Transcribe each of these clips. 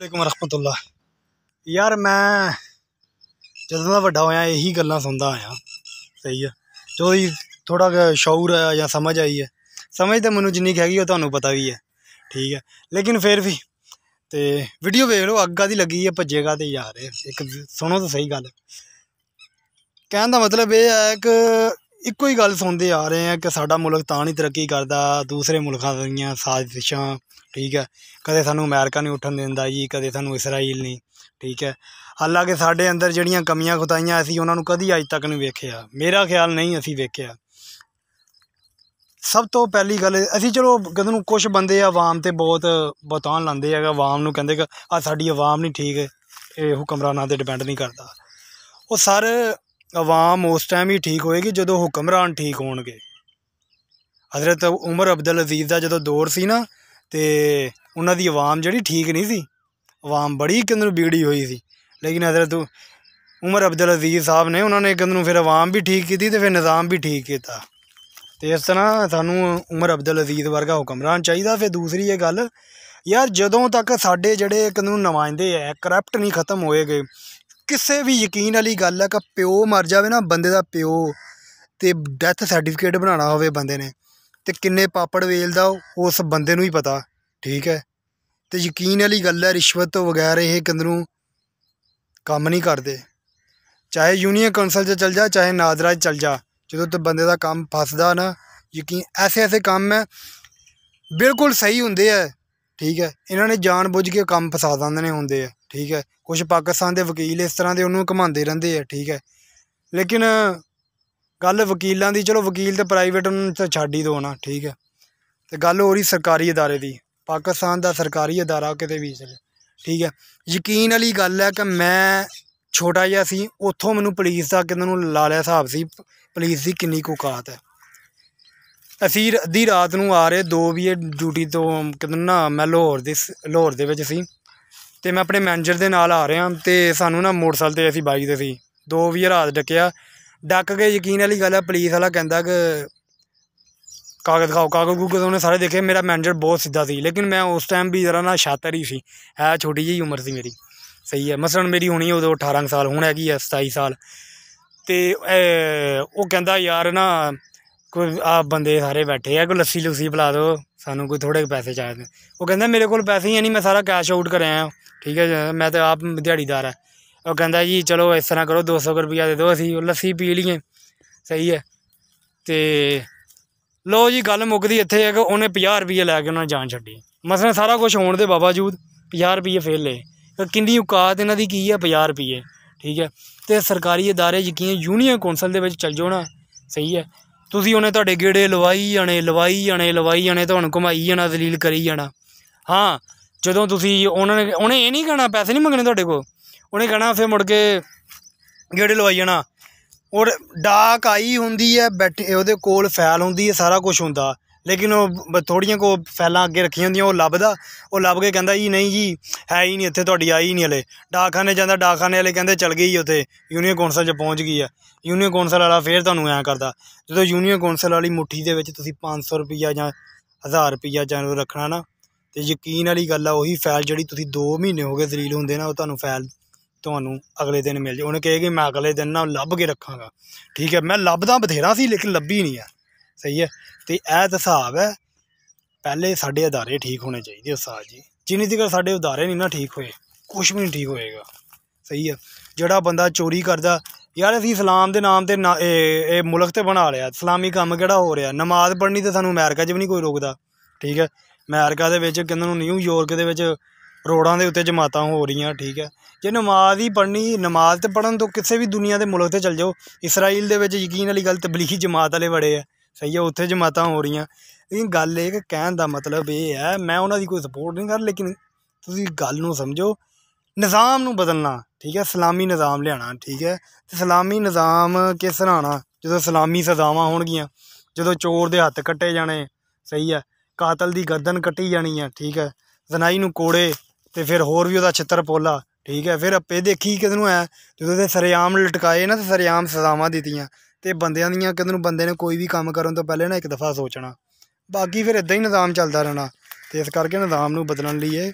ਅਲੈਕੁਮ ਰਹਿਮਤੁਲਲਾ ਯਾਰ ਮੈਂ ਜਦੋਂ ਦਾ ਵੱਡਾ ਹੋਇਆ ਇਹੀ ਗੱਲਾਂ ਸੁਣਦਾ ਆਇਆ ਸਹੀ ਆ ਜੋ ਹੀ ਥੋੜਾ ਸ਼ੌਰ ਆਇਆ ਜਾਂ ਸਮਝ ਆਈ ਹੈ ਸਮਝ ਤਾਂ ਮੈਨੂੰ ਜਿੰਨੀ ਹੈਗੀ ਉਹ ਤੁਹਾਨੂੰ ਪਤਾ ਵੀ ਹੈ ਠੀਕ ਹੈ ਲੇਕਿਨ ਫਿਰ ਵੀ ਤੇ ਵੀਡੀਓ ਵੇਖ ਲਓ ਅੱਗਾ ਦੀ ਲੱਗੀ ਹੈ ਭੱਜੇਗਾ ਤੇ ਯਾਰ ਇੱਕ ਸੁਣੋ ਤਾਂ ਸਹੀ ਗੱਲ ਕਹਿਣ ਦਾ ਮਤਲਬ ਇਹ ਹੈ ਕਿ ਇੱਕੋ ਹੀ ਗੱਲ ਸੁਣਦੇ ਆ ਰਹੇ ਆ ਕਿ ਸਾਡਾ ਮੁਲਕ ਤਾਂ ਨਹੀਂ ਤਰੱਕੀ ਕਰਦਾ ਦੂਸਰੇ ਮੁਲਕਾਂ ਦੀਆਂ ਸਾਜ਼ਿਸ਼ਾਂ ਠੀਕ ਹੈ ਕਦੇ ਸਾਨੂੰ ਅਮਰੀਕਾ ਨਹੀਂ ਉੱਠਣ ਦਿੰਦਾ ਜੀ ਕਦੇ ਸਾਨੂੰ ਇਸਰਾਈਲ ਨਹੀਂ ਠੀਕ ਹੈ ਹਾਲਾਂਕਿ ਸਾਡੇ ਅੰਦਰ ਜਿਹੜੀਆਂ ਕਮੀਆਂ ਖੁਤਾਈਆਂ ਅਸੀਂ ਉਹਨਾਂ ਨੂੰ ਕਦੀ ਅੱਜ ਤੱਕ ਨਹੀਂ ਵੇਖਿਆ ਮੇਰਾ ਖਿਆਲ ਨਹੀਂ ਅਸੀਂ ਵੇਖਿਆ ਸਭ ਤੋਂ ਪਹਿਲੀ ਗੱਲ ਅਸੀਂ ਚਲੋ ਕਦੇ ਨੂੰ ਕੁਝ ਬੰਦੇ ਆ ਆਵਾਮ ਤੇ ਬਹੁਤ ਬਤਾਨ ਲਾਉਂਦੇ ਹੈਗਾ ਆਵਾਮ ਨੂੰ ਕਹਿੰਦੇ ਕਿ ਆ ਸਾਡੀ ਆਵਾਮ ਨਹੀਂ ਠੀਕ ਇਹ ਹੁਕਮਰਾਨਾਂ ਤੇ ਡਿਪੈਂਡ ਨਹੀਂ ਕਰਦਾ ਉਹ ਸਰ ਆਵਾਮ ਉਸ ਟਾਈਮ ਹੀ ਠੀਕ ਹੋਏਗੀ ਜਦੋਂ ਹੁਕਮਰਾਨ ਠੀਕ ਹੋਣਗੇ حضرت ਉਮਰ ਅਬਦੁਲ ਅਜ਼ੀਜ਼ ਦਾ ਜਦੋਂ ਦੌਰ ਸੀ ਨਾ ਤੇ ਉਹਨਾਂ ਦੀ ਆਵਾਮ ਜਿਹੜੀ ਠੀਕ ਨਹੀਂ ਸੀ ਆਵਾਮ ਬੜੀ ਕਿੰਦਰ ਵਿਗੜੀ ਹੋਈ ਸੀ ਲੇਕਿਨ حضرت ਉਮਰ ਅਬਦੁਲ ਅਜ਼ੀਜ਼ ਸਾਹਿਬ ਨੇ ਉਹਨਾਂ ਨੇ ਕਿੰਦਰ ਫਿਰ ਆਵਾਮ ਵੀ ਠੀਕ ਕੀਤੀ ਤੇ ਫਿਰ ਨਿਜ਼ਾਮ ਵੀ ਠੀਕ ਕੀਤਾ ਤੇ ਇਸ ਤਰ੍ਹਾਂ ਸਾਨੂੰ ਉਮਰ ਅਬਦੁਲ ਅਜ਼ੀਜ਼ ਵਰਗਾ ਹੁਕਮਰਾਨ ਚਾਹੀਦਾ ਫਿਰ ਦੂਸਰੀ ਇਹ ਗੱਲ ਯਾਰ ਜਦੋਂ ਤੱਕ ਸਾਡੇ ਜਿਹੜੇ ਕਾਨੂੰਨ ਨੁਮਾਇੰਦੇ ਐ ਕਰਪਟ ਨਹੀਂ ਖਤਮ ਹੋਏਗੇ ਕਿਸੇ ਵੀ ਯਕੀਨ ਵਾਲੀ ਗੱਲ ਹੈ ਕਿ ਪਿਓ ਮਰ ਜਾਵੇ ਨਾ ਬੰਦੇ ਦਾ ਪਿਓ ਤੇ ਡੈਥ ਸਰਟੀਫਿਕੇਟ ਬਣਾਉਣਾ ਹੋਵੇ ਬੰਦੇ ਨੇ ਤੇ ਕਿੰਨੇ ਪਾਪੜ ਵੇਲਦਾ ਉਸ ਬੰਦੇ ਨੂੰ ਹੀ ਪਤਾ ਠੀਕ ਹੈ ਤੇ ਯਕੀਨ ਵਾਲੀ ਗੱਲ ਹੈ ਰਿਸ਼ਵਤ ਤੋਂ ਵਗੈਰ ਇਹ ਕੰਦਰੂ ਕੰਮ ਨਹੀਂ ਕਰਦੇ ਚਾਹੇ ਯੂਨੀਅਨ ਕਾਉਂਸਲ 'ਚ ਚਲ ਜਾ ਚਾਹੇ ਨਾਦਰਾ 'ਚ ਚਲ ਜਾ ਜਦੋਂ ਤੇ ਬੰਦੇ ਦਾ ਕੰਮ ਫਸਦਾ ਨਾ ਯਕੀਨ ਐਸੇ ਐਸੇ ਕੰਮ ਹੈ ਬਿਲਕੁਲ ਸਹੀ ਹੁੰਦੇ ਆ ਠੀਕ ਹੈ ਇਹਨਾਂ ਨੇ ਜਾਣ ਬੁੱਝ ਕੇ ਕੰਮ ਫਸਾ ਦਿੰਦੇ ਹੁੰਦੇ ਆ ਠੀਕ ਹੈ ਕੁਝ ਪਾਕਿਸਤਾਨ ਦੇ ਵਕੀਲ ਇਸ ਤਰ੍ਹਾਂ ਦੇ ਉਹਨੂੰ ਘਮਾਉਂਦੇ ਰਹਿੰਦੇ ਆ ਠੀਕ ਹੈ ਲੇਕਿਨ ਗੱਲ ਵਕੀਲਾਂ ਦੀ ਚਲੋ ਵਕੀਲ ਤੇ ਪ੍ਰਾਈਵੇਟ ਉਹਨਾਂ ਨੂੰ ਤਾਂ ਛੱਡ ਹੀ ਦੋ ਨਾ ਠੀਕ ਹੈ ਤੇ ਗੱਲ ਹੋ ਰਹੀ ਸਰਕਾਰੀ ادارے ਦੀ ਪਾਕਿਸਤਾਨ ਦਾ ਸਰਕਾਰੀ ਅਦਾਰਾ ਕਿਤੇ ਵੀ ਚਲੇ ਠੀਕ ਹੈ ਯਕੀਨ ਵਾਲੀ ਗੱਲ ਹੈ ਕਿ ਮੈਂ ਛੋਟਾ ਜਿਹਾ ਸੀ ਉੱਥੋਂ ਮੈਨੂੰ ਪੁਲਿਸ ਦਾ ਕਿੰਨਾਂ ਨੂੰ ਲਾ ਲਿਆ ਹਿਸਾਬ ਸੀ ਪੁਲਿਸ ਦੀ ਕਿੰਨੀ ਕੁਕਾਤ ਹੈ ਅਸੀਂ ਅੱਧੀ ਰਾਤ ਨੂੰ ਆ ਰਹੇ 2 ਵਜੇ ਡਿਊਟੀ ਤੋਂ ਕਿਤੇ ਮੈਂ ਲਾਹੌਰ ਦੇ ਲਾਹੌਰ ਦੇ ਵਿੱਚ ਸੀ ਤੇ ਮੈਂ ਆਪਣੇ ਮੈਨੇਜਰ ਦੇ ਨਾਲ ਆ ਰਿਹਾ ਤੇ ਸਾਨੂੰ ਨਾ ਮੋਟਰਸਾਈਕਲ ਤੇ ਅਸੀਂ ਬਾਈਕ ਤੇ ਸੀ 2 ਵਜੇ ਰਾਤ ਡੱਕਿਆ ਡੱਕ ਕੇ ਯਕੀਨ ਵਾਲੀ ਗੱਲ ਹੈ ਪੁਲਿਸ ਵਾਲਾ ਕਹਿੰਦਾ ਕਿ ਕਾਗਜ਼ ਖਾਓ ਕਾਗਜ਼ ਗੂਗਲ ਉਹਨੇ ਸਾਰੇ ਦੇਖੇ ਮੇਰਾ ਮੈਨੇਜਰ ਬਹੁਤ ਸਿੱਧਾ ਸੀ ਲੇਕਿਨ ਮੈਂ ਉਸ ਟਾਈਮ ਵੀ ਜ਼ਰਾ ਨਾ ਸ਼ਾਤਰ ਹੀ ਸੀ ਐ ਛੋਟੀ ਜਿਹੀ ਉਮਰ ਸੀ ਮੇਰੀ ਸਹੀ ਹੈ ਮਸਲਨ ਮੇਰੀ ਹੋਣੀ ਉਦੋਂ 18 ਸਾਲ ਹੁਣ ਹੈਗੀ ਹੈ 27 ਸਾਲ ਤੇ ਉਹ ਕਹਿੰਦਾ ਯਾਰ ਨਾ ਕੋਈ ਆ ਬੰਦੇ ਸਾਰੇ ਬੈਠੇ ਆ ਕੋਈ ਲੱਸੀ ਲੁਸੀ ਬੁਲਾ ਦੋ ਸਾਨੂੰ ਕੋਈ ਥੋੜੇ ਪੈਸੇ ਚਾਹੀਦੇ ਉਹ ਕਹਿੰਦਾ ਮੇਰੇ ਕੋਲ ਪੈਸੇ ਹੀ ਨਹੀਂ ਮੈਂ ਸਾਰਾ ਕੈਸ਼ ਆਊਟ ਕਰ ਕਰਿਆ ਠੀਕ ਹੈ ਮੈਂ ਤਾਂ ਆਪ ਦਿਹਾੜੀਦਾਰ ਆ ਉਹ ਕਹਿੰਦਾ ਜੀ ਚਲੋ ਇਸ ਤਰ੍ਹਾਂ ਕਰੋ 200 ਰੁਪਏ ਦੇ ਦਿਓ ਅਸੀਂ ਲੱਸੀ ਪੀ ਲਈਏ ਸਹੀ ਹੈ ਤੇ ਲੋ ਜੀ ਗੱਲ ਮੁੱਕਦੀ ਇੱਥੇ ਹੈ ਕਿ ਉਹਨੇ 50 ਰੁਪਏ ਲੈ ਕੇ ਉਹਨਾਂ ਜਾਨ ਛੱਡੀ ਮਸਲਾ ਸਾਰਾ ਕੁਝ ਹੋਣ ਦੇ ਬਾਵਜੂਦ 50 ਰੁਪਏ ਫੇਲ ਲਏ ਕਿੰਨੀ ਔਕਾਤ ਇਹਨਾਂ ਦੀ ਕੀ ਹੈ 50 ਰੁਪਏ ਠੀਕ ਹੈ ਤੇ ਸਰਕਾਰੀ ادارے ਜਿਕੀਆਂ ਯੂਨੀਅਨ ਕੌਂਸਲ ਦੇ ਵਿੱਚ ਚੱਲ ਜਾਉਣਾ ਸਹੀ ਹੈ ਤੁਸੀਂ ਉਹਨੇ ਤੁਹਾਡੇ ਗੇੜੇ ਲਵਾਈ ਜਾਣੇ ਲਵਾਈ ਜਾਣੇ ਲਵਾਈ ਜਾਣੇ ਤੁਹਾਨੂੰ ਘੁਮਾਈ ਜਾਣਾ ਦਲੀਲ ਕਰੀ ਜਾਣਾ ਹਾਂ ਜਦੋਂ ਤੁਸੀਂ ਉਹਨਾਂ ਨੇ ਉਹਨੇ ਇਹ ਨਹੀਂ ਕਹਿਣਾ ਪੈਸੇ ਨਹੀਂ ਮੰਗਣੇ ਤੁਹਾਡੇ ਕੋਲ ਉਹਨੇ ਕਹਿਣਾ ਫੇ ਮੁੜ ਕੇ ਗੇੜੇ ਲਵਾਈ ਜਾਣਾ ਔਰ ਡਾਕ ਆਈ ਹੁੰਦੀ ਹੈ ਬੈਠੇ ਉਹਦੇ ਕੋਲ ਫੈਲ ਹੁੰਦੀ ਹੈ ਸਾਰਾ ਕੁਝ ਹੁੰਦਾ ਲੇਕਿਨ ਉਹ ਥੋੜੀਆਂ ਕੋ ਫੈਲਾਂ ਅੱਗੇ ਰੱਖੀਆਂ ਹੁੰਦੀਆਂ ਉਹ ਲੱਭਦਾ ਉਹ ਲੱਭ ਕੇ ਕਹਿੰਦਾ ਜੀ ਨਹੀਂ ਜੀ ਹੈ ਹੀ ਨਹੀਂ ਇੱਥੇ ਤੁਹਾਡੀ ਆਈ ਨਹੀਂ ਹਲੇ ਡਾਕਖਾਨੇ ਜਾਂਦਾ ਡਾਕਖਾਨੇ ਵਾਲੇ ਕਹਿੰਦੇ ਚਲ ਗਈ ਉੱਥੇ ਯੂਨੀਅਨ ਕੌਂਸਲ 'ਚ ਪਹੁੰਚ ਗਈ ਆ ਯੂਨੀਅਨ ਕੌਂਸਲ ਵਾਲਾ ਫੇਰ ਤੁਹਾਨੂੰ ਐਂ ਕਰਦਾ ਜਦੋਂ ਯੂਨੀਅਨ ਕੌਂਸਲ ਵਾਲੀ ਮੁੱਠੀ ਦੇ ਵਿੱਚ ਤੁਸੀਂ 500 ਰੁਪਈਆ ਜਾਂ 1000 ਰੁਪਈਆ ਜਾਂ ਰੱਖਣਾ ਨਾ ਤੇ ਯਕੀਨ ਵਾਲੀ ਗੱਲ ਆ ਉਹੀ ਫਾਈਲ ਜਿਹੜੀ ਤੁਸੀਂ 2 ਮਹੀਨੇ ਹੋ ਗਏ ਜ਼ਲੀਲ ਹੁੰਦੇ ਨਾ ਉਹ ਤੁਹਾਨੂੰ ਫਾਈਲ ਤੁਹਾਨੂੰ ਅਗਲੇ ਦਿਨ ਮਿਲ ਜੇ ਉਹਨੇ ਕਹੇਗੀ ਮੈਂ ਅਗਲੇ ਦਿਨ ਨਾ ਲੱਭ ਕੇ ਰੱਖਾਂਗਾ ਠੀਕ ਹੈ ਮੈਂ ਲੱਭਦਾ ਬਥੇਰਾ ਸੀ ਲੇਕਿਨ ਲੱਭੀ ਨਹੀਂ ਆ ਸਹੀ ਹੈ ਤੇ ਇਹ ਹਿਸਾਬ ਹੈ ਪਹਿਲੇ ਸਾਡੇ ਅਦਾਰੇ ਠੀਕ ਹੋਣੇ ਚਾਹੀਦੇ ਉਸਤਾਦ ਜੀ ਜਿੰਨੀ ਤੱਕ ਸਾਡੇ ਅਦਾਰੇ ਨਹੀਂ ਨਾ ਠੀਕ ਹੋਏ ਕੁਝ ਵੀ ਨਹੀਂ ਠੀਕ ਹੋਏਗਾ ਸਹੀ ਹੈ ਜਿਹੜਾ ਬੰਦਾ ਚੋਰੀ ਕਰਦਾ ਯਾਰ ਅਸੀਂ ਇਸਲਾਮ ਦੇ ਨਾਮ ਤੇ ਇਹ ਮੁਲਕ ਤੇ ਬਣਾ ਲਿਆ ਇਸਲਾਮੀ ਕੰਮ ਕਿਹੜਾ ਹੋ ਰਿਹਾ ਨਮਾਜ਼ ਪੜ੍ਹਨੀ ਤੇ ਸਾਨੂੰ ਅਮਰੀਕਾ 'ਚ ਵੀ ਨਹੀਂ ਕੋਈ ਰੋਕਦਾ ਠੀਕ ਹੈ ਅਮਰੀਕਾ ਦੇ ਵਿੱਚ ਕਿੰਨਾਂ ਨੂੰ ਨਿਊਯਾਰਕ ਦੇ ਵਿੱਚ ਰੋੜਾਂ ਦੇ ਉੱਤੇ ਜਮਾਤਾਂ ਹੋ ਰਹੀਆਂ ਠੀਕ ਹੈ ਜੇ ਨਮਾਜ਼ ਹੀ ਪੜ੍ਹਨੀ ਨਮਾਜ਼ ਤੇ ਪੜ੍ਹਨ ਤੋਂ ਕਿਸੇ ਵੀ ਦੁਨੀਆ ਦੇ ਮੁਲਕ ਤੇ ਚਲ ਜਾਓ ਇਸਰਾਈਲ ਦੇ ਵਿੱਚ ਯਕੀਨ ਵਾਲੀ ਗੱਲ ਤਬਲੀਗੀ ਜਮਾਤ ਵਾਲੇ ਬੜੇ ਆ ਸਹੀ ਹੈ ਉੱਥੇ ਜਮਾਤਾਂ ਹੋ ਰਹੀਆਂ ਲੇਕਿਨ ਗੱਲ ਇਹ ਕਿ ਕਹਿਣ ਦਾ ਮਤਲਬ ਇਹ ਹੈ ਮੈਂ ਉਹਨਾਂ ਦੀ ਕੋਈ ਸਪੋਰਟ ਨਹੀਂ ਕਰ ਲੇਕਿਨ ਤੁਸੀਂ ਗੱਲ ਨੂੰ ਸਮਝੋ ਨਿਜ਼ਾਮ ਨੂੰ ਬਦਲਣਾ ਠੀਕ ਹੈ ਇਸਲਾਮੀ ਨਿਜ਼ਾਮ ਲਿਆਣਾ ਠੀਕ ਹੈ ਤੇ ਇਸਲਾਮੀ ਨਿਜ਼ਾਮ ਕਿਸ ਤਰ੍ਹਾਂ ਆਣਾ ਜਦੋਂ ਇਸਲਾਮੀ ਸਜ਼ਾਵਾਂ ਹੋਣਗੀਆਂ ਜਦੋਂ ਚੋਰ ਦੇ ਹੱਥ ਕੱਟੇ ਜਾਣੇ ਸਹੀ ਹੈ ਕਾਤਲ ਦੀ ਗਰਦਨ ਕੱਟੀ ਜਾਣੀ ਹੈ ਠੀਕ ਹੈ ਜ਼ਨਾਈ ਨੂੰ ਕੋੜੇ ਤੇ ਫਿਰ ਹੋਰ ਵੀ ਉਹਦਾ ਛਿੱਤਰ ਪੋਲਾ ਠੀਕ ਹੈ ਫਿਰ ਆਪੇ ਦੇਖੀ ਕਿਸ ਨੂੰ ਹੈ ਜਦੋਂ ਦੇ ਸਰੇਆਮ ਲਟਕਾਏ ਨਾ ਤੇ ਸਰੇਆਮ ਸਜ਼ਾਵਾਂ ਦਿੱਤੀਆਂ ਤੇ ਬੰਦਿਆਂ ਦੀਆਂ ਕਿਤੇ ਨੂੰ ਬੰਦੇ ਨੇ ਕੋਈ ਵੀ ਕੰਮ ਕਰਨ ਤੋਂ ਪਹਿਲੇ ਨਾ ਇੱਕ ਦਫਾ ਸੋਚਣਾ ਬਾਕੀ ਫਿਰ ਇਦਾਂ ਹੀ ਨਿਜ਼ਾਮ ਚੱਲਦਾ ਰਹਿਣਾ ਤੇ ਇਸ ਕਰਕੇ ਨਿਜ਼ਾਮ ਨੂੰ ਬਦਲਣ ਲਈ ਇਹ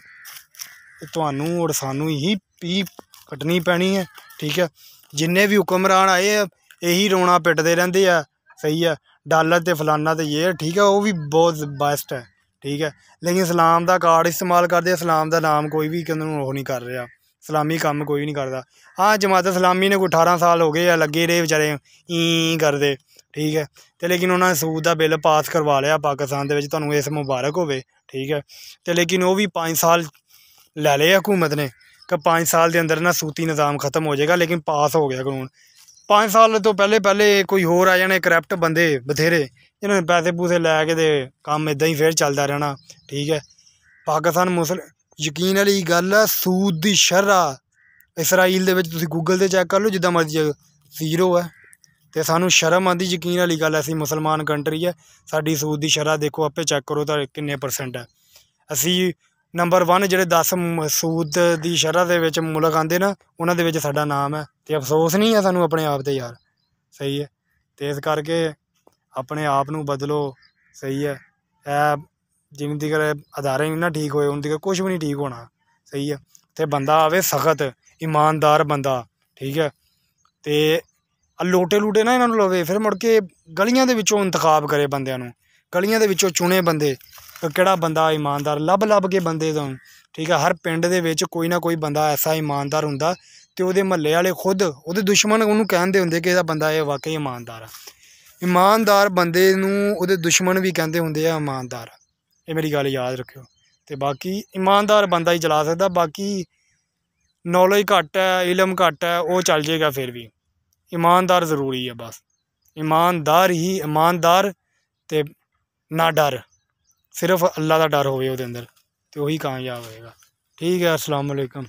ਤੁਹਾਨੂੰ ਔਰ ਸਾਨੂੰ ਹੀ ਪੀ ਕੱਟਣੀ ਪੈਣੀ ਹੈ ਠੀਕ ਹੈ ਜਿੰਨੇ ਵੀ ਹੁਕਮਰਾਨ ਆਏ ਆ ਇਹੀ ਰੋਣਾ ਪਿੱਟਦੇ ਰਹਿੰਦੇ ਆ ਸਹੀ ਆ ਡਾਲਰ ਤੇ ਫਲਾਨਾ ਤੇ ਇਹ ਠੀਕ ਹੈ ਉਹ ਵੀ ਬਹੁਤ ਬੈਸਟ ਹੈ ਠੀਕ ਹੈ ਲੇਕਿਨ ਇਸਲਾਮ ਦਾ ਕਾਰਡ ਇਸਤੇਮਾਲ ਕਰਦੇ ਇਸਲਾਮ ਦਾ ਨਾਮ ਕੋਈ ਵੀ ਨੂੰ ਉਹ ਨਹੀਂ ਕਰ ਰਿਹਾ ਸਲਾਮੀ ਕੰਮ ਕੋਈ ਨਹੀਂ ਕਰਦਾ ਆ ਜਮਾਤ ਸਲਾਮੀ ਨੇ ਕੋਈ 18 ਸਾਲ ਹੋ ਗਏ ਆ ਲੱਗੇ ਰਹੇ ਵਿਚਾਰੇ ਈ ਕਰਦੇ ਠੀਕ ਹੈ ਤੇ ਲੇਕਿਨ ਉਹਨਾਂ ਨੇ ਸੂਦ ਦਾ ਬਿੱਲ ਪਾਸ ਕਰਵਾ ਲਿਆ ਪਾਕਿਸਤਾਨ ਦੇ ਵਿੱਚ ਤੁਹਾਨੂੰ ਇਸ ਮੁਬਾਰਕ ਹੋਵੇ ਠੀਕ ਹੈ ਤੇ ਲੇਕਿਨ ਉਹ ਵੀ 5 ਸਾਲ ਲੈ ਲਏ ਹਕੂਮਤ ਨੇ ਕਿ 5 ਸਾਲ ਦੇ ਅੰਦਰ ਨਾ ਸੂਤੀ ਨਿਜ਼ਾਮ ਖਤਮ ਹੋ ਜਾਏਗਾ ਲੇਕਿਨ ਪਾਸ ਹੋ ਗਿਆ ਕਾਨੂੰਨ 5 ਸਾਲ ਤੋਂ ਪਹਿਲੇ ਪਹਿਲੇ ਕੋਈ ਹੋਰ ਆ ਜਾਣੇ ਕਰਪਟ ਬੰਦੇ ਬਥੇਰੇ ਇਹਨਾਂ ਨੇ ਪੈਸੇ ਪੂਸੇ ਲੈ ਕੇ ਤੇ ਕੰਮ ਇਦਾਂ ਹੀ ਫੇਰ ਚੱਲਦਾ ਰਹਿਣਾ ਠੀਕ ਹੈ ਪਾਕਿਸਤਾਨ ਮੁਸਲ ਯਕੀਨ ਵਾਲੀ ਗੱਲ ਆ ਸੂਦ ਦੀ ਸ਼ਰਾ ਇਸਰਾਈਲ ਦੇ ਵਿੱਚ ਤੁਸੀਂ ਗੂਗਲ ਤੇ ਚੈੱਕ ਕਰ ਲਓ ਜਿੱਦਾਂ ਮਰਜ਼ੀ ਜ਼ੀਰੋ ਹੈ ਤੇ ਸਾਨੂੰ ਸ਼ਰਮ ਆਂਦੀ ਯਕੀਨ ਵਾਲੀ ਗੱਲ ਐ ਅਸੀਂ ਮੁਸਲਮਾਨ ਕੰਟਰੀ ਐ ਸਾਡੀ ਸੂਦ ਦੀ ਸ਼ਰਾ ਦੇਖੋ ਆਪੇ ਚੈੱਕ ਕਰੋ ਤਾਂ ਕਿੰਨੇ ਪਰਸੈਂਟ ਹੈ ਅਸੀਂ ਨੰਬਰ 1 ਜਿਹੜੇ 10 ਸੂਦ ਦੀ ਸ਼ਰਾ ਦੇ ਵਿੱਚ ਮੁਲਕ ਆਂਦੇ ਨਾ ਉਹਨਾਂ ਦੇ ਵਿੱਚ ਸਾਡਾ ਨਾਮ ਹੈ ਤੇ ਅਫਸੋਸ ਨਹੀਂ ਐ ਸਾਨੂੰ ਆਪਣੇ ਆਪ ਤੇ ਯਾਰ ਸਹੀ ਹੈ ਤੇ ਇਸ ਕਰਕੇ ਆਪਣੇ ਆਪ ਨੂੰ ਬਦਲੋ ਸਹੀ ਹੈ ਐ ਜਿੰਨੀ ਤੀਕਰ ਆਧਾਰੇ ਨਹੀਂ ਨਾ ਠੀਕ ਹੋਏ ਉਹਨਾਂ ਦੀ ਕੁਝ ਵੀ ਨਹੀਂ ਠੀਕ ਹੋਣਾ ਸਹੀ ਹੈ ਤੇ ਬੰਦਾ ਆਵੇ ਸਖਤ ਇਮਾਨਦਾਰ ਬੰਦਾ ਠੀਕ ਹੈ ਤੇ ਆ ਲੋਟੇ ਲੂਟੇ ਨਾ ਇਹਨਾਂ ਨੂੰ ਲਵੇ ਫਿਰ ਮੁੜ ਕੇ ਗਲੀਆਂ ਦੇ ਵਿੱਚੋਂ ਇੰਤਖਾਬ ਕਰੇ ਬੰਦਿਆਂ ਨੂੰ ਗਲੀਆਂ ਦੇ ਵਿੱਚੋਂ ਚੁਣੇ ਬੰਦੇ ਕਿਹੜਾ ਬੰਦਾ ਇਮਾਨਦਾਰ ਲੱਭ ਲੱਭ ਕੇ ਬੰਦੇ ਤੋਂ ਠੀਕ ਹੈ ਹਰ ਪਿੰਡ ਦੇ ਵਿੱਚ ਕੋਈ ਨਾ ਕੋਈ ਬੰਦਾ ਐਸਾ ਇਮਾਨਦਾਰ ਹੁੰਦਾ ਤੇ ਉਹਦੇ ਮਹੱਲੇ ਵਾਲੇ ਖੁਦ ਉਹਦੇ ਦੁਸ਼ਮਣ ਉਹਨੂੰ ਕਹਿੰਦੇ ਹੁੰਦੇ ਕਿ ਇਹਦਾ ਬੰਦਾ ਇਹ ਵਾਕਈ ਇਮਾਨਦਾਰ ਆ ਇਮਾਨਦਾਰ ਬੰਦੇ ਨੂੰ ਉਹਦੇ ਦੁਸ਼ਮਣ ਵੀ ਕਹਿੰਦੇ ਹੁੰਦੇ ਆ ਇਮਾਨਦਾਰ ਇਹ ਮੇਰੀ ਗੱਲ ਯਾਦ ਰੱਖਿਓ ਤੇ ਬਾਕੀ ਇਮਾਨਦਾਰ ਬੰਦਾ ਹੀ ਚਲਾ ਸਕਦਾ ਬਾਕੀ ਨੌਲੇਜ ਘੱਟ ਹੈ ਇਲਮ ਘੱਟ ਹੈ ਉਹ ਚੱਲ ਜਾਏਗਾ ਫਿਰ ਵੀ ਇਮਾਨਦਾਰ ਜ਼ਰੂਰੀ ਹੈ ਬਸ ਇਮਾਨਦਾਰ ਹੀ ਇਮਾਨਦਾਰ ਤੇ ਨਾ ਡਰ ਸਿਰਫ ਅੱਲਾ ਦਾ ਡਰ ਹੋਵੇ ਉਹਦੇ ਅੰਦਰ ਤੇ ਉਹੀ ਕਾਮਯਾਬ ਹੋਏਗਾ ਠੀਕ ਹੈ ਅਸਲਾਮੁਅਲੈਕਮ